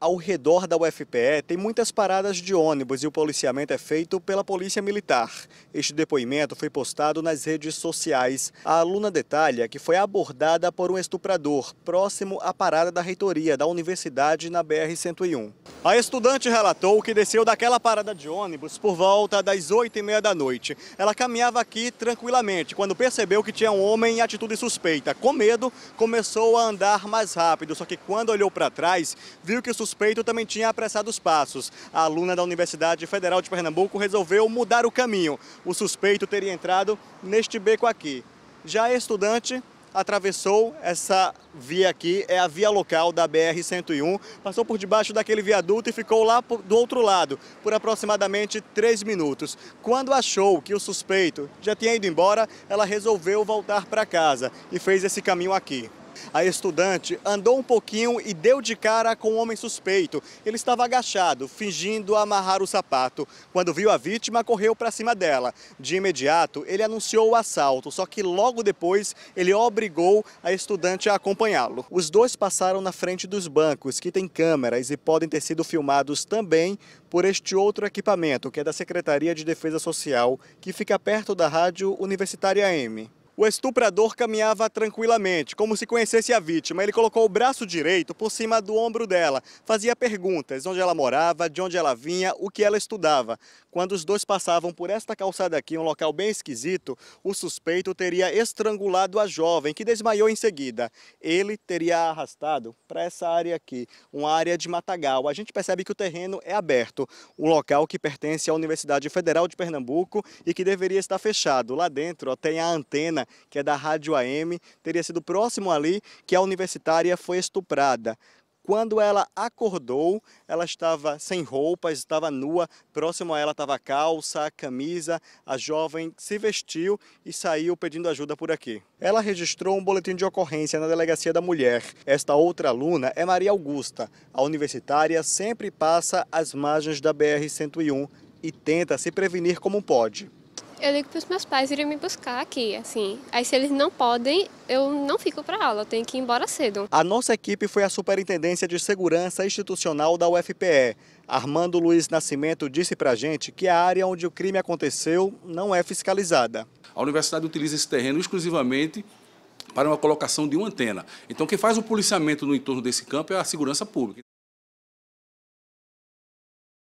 ao redor da UFPE tem muitas paradas de ônibus e o policiamento é feito pela Polícia Militar. Este depoimento foi postado nas redes sociais. A aluna detalha que foi abordada por um estuprador próximo à parada da reitoria da universidade na BR-101. A estudante relatou que desceu daquela parada de ônibus por volta das 8h30 da noite. Ela caminhava aqui tranquilamente quando percebeu que tinha um homem em atitude suspeita. Com medo, começou a andar mais rápido, só que quando olhou para trás, viu que o suspeito também tinha apressado os passos. A aluna da Universidade Federal de Pernambuco resolveu mudar o caminho. O suspeito teria entrado neste beco aqui. Já a estudante atravessou essa via aqui, é a via local da BR-101, passou por debaixo daquele viaduto e ficou lá do outro lado, por aproximadamente três minutos. Quando achou que o suspeito já tinha ido embora, ela resolveu voltar para casa e fez esse caminho aqui. A estudante andou um pouquinho e deu de cara com um homem suspeito. Ele estava agachado, fingindo amarrar o sapato. Quando viu a vítima, correu para cima dela. De imediato, ele anunciou o assalto, só que logo depois ele obrigou a estudante a acompanhá-lo. Os dois passaram na frente dos bancos, que têm câmeras e podem ter sido filmados também por este outro equipamento, que é da Secretaria de Defesa Social, que fica perto da Rádio Universitária M. O estuprador caminhava tranquilamente, como se conhecesse a vítima. Ele colocou o braço direito por cima do ombro dela, fazia perguntas: onde ela morava, de onde ela vinha, o que ela estudava. Quando os dois passavam por esta calçada aqui, um local bem esquisito, o suspeito teria estrangulado a jovem, que desmaiou em seguida. Ele teria arrastado para essa área aqui, uma área de matagal. A gente percebe que o terreno é aberto, um local que pertence à Universidade Federal de Pernambuco e que deveria estar fechado. Lá dentro ó, tem a antena que é da Rádio AM, teria sido próximo ali que a universitária foi estuprada. Quando ela acordou, ela estava sem roupas, estava nua, próximo a ela estava a calça, a camisa. A jovem se vestiu e saiu pedindo ajuda por aqui. Ela registrou um boletim de ocorrência na delegacia da mulher. Esta outra aluna é Maria Augusta. A universitária sempre passa às margens da BR-101 e tenta se prevenir como pode. Eu ligo para os meus pais irem me buscar aqui, assim. Aí se eles não podem, eu não fico para aula, eu tenho que ir embora cedo. A nossa equipe foi a Superintendência de Segurança Institucional da UFPE. Armando Luiz Nascimento disse para a gente que a área onde o crime aconteceu não é fiscalizada. A universidade utiliza esse terreno exclusivamente para uma colocação de uma antena. Então, quem faz o policiamento no entorno desse campo é a segurança pública.